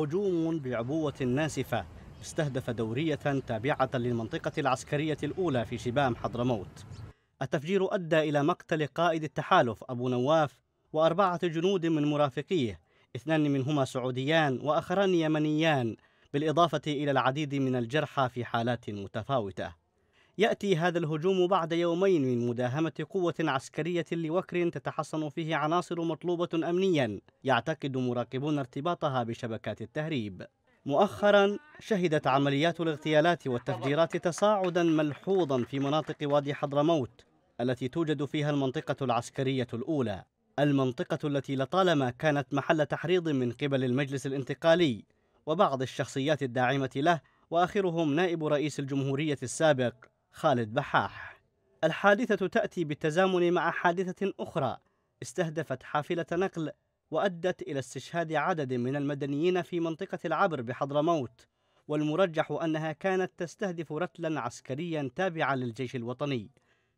هجوم بعبوة ناسفة استهدف دورية تابعة للمنطقة العسكرية الأولى في شبام حضرموت التفجير أدى إلى مقتل قائد التحالف أبو نواف وأربعة جنود من مرافقيه اثنان منهما سعوديان وآخران يمنيان بالإضافة إلى العديد من الجرحى في حالات متفاوتة يأتي هذا الهجوم بعد يومين من مداهمة قوة عسكرية لوكر تتحصن فيه عناصر مطلوبة أمنيا يعتقد مراقبون ارتباطها بشبكات التهريب مؤخرا شهدت عمليات الاغتيالات والتفجيرات تصاعدا ملحوظا في مناطق وادي حضرموت التي توجد فيها المنطقة العسكرية الأولى المنطقة التي لطالما كانت محل تحريض من قبل المجلس الانتقالي وبعض الشخصيات الداعمة له وآخرهم نائب رئيس الجمهورية السابق خالد بحاح الحادثة تأتي بالتزامن مع حادثة أخرى استهدفت حافلة نقل وأدت إلى استشهاد عدد من المدنيين في منطقة العبر بحضرموت والمرجح أنها كانت تستهدف رتلا عسكريا تابعا للجيش الوطني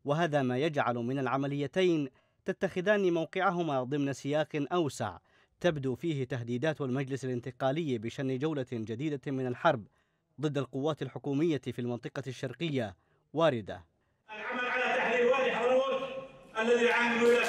وهذا ما يجعل من العمليتين تتخذان موقعهما ضمن سياق أوسع تبدو فيه تهديدات المجلس الانتقالي بشن جولة جديدة من الحرب ضد القوات الحكومية في المنطقة الشرقية واردة العمل على تحرير وادي حضرموت الذي يعامل ولاية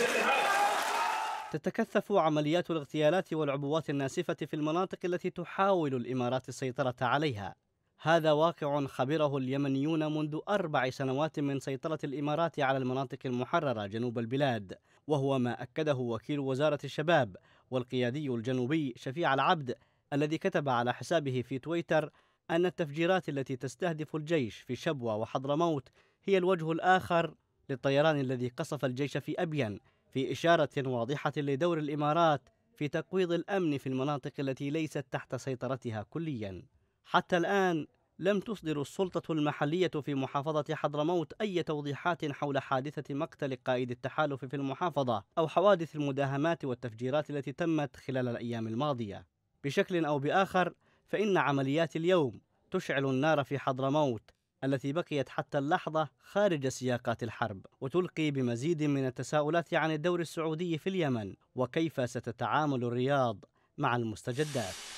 تتكثف عمليات الاغتيالات والعبوات الناسفة في المناطق التي تحاول الإمارات السيطرة عليها هذا واقع خبره اليمنيون منذ أربع سنوات من سيطرة الإمارات على المناطق المحررة جنوب البلاد وهو ما أكده وكيل وزارة الشباب والقيادي الجنوبي شفيع العبد الذي كتب على حسابه في تويتر أن التفجيرات التي تستهدف الجيش في شبوة وحضرموت هي الوجه الآخر للطيران الذي قصف الجيش في أبين في إشارة واضحة لدور الإمارات في تقويض الأمن في المناطق التي ليست تحت سيطرتها كليا حتى الآن لم تصدر السلطة المحلية في محافظة حضرموت أي توضيحات حول حادثة مقتل قائد التحالف في المحافظة أو حوادث المداهمات والتفجيرات التي تمت خلال الأيام الماضية بشكل أو بآخر فإن عمليات اليوم تشعل النار في حضرموت التي بقيت حتى اللحظة خارج سياقات الحرب وتلقي بمزيد من التساؤلات عن الدور السعودي في اليمن وكيف ستتعامل الرياض مع المستجدات